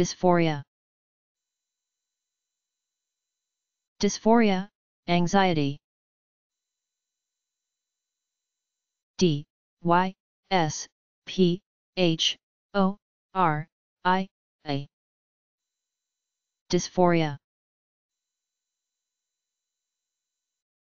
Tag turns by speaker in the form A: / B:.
A: Dysphoria Dysphoria, anxiety. D, Y, S, P, H, O, R, I, A. Dysphoria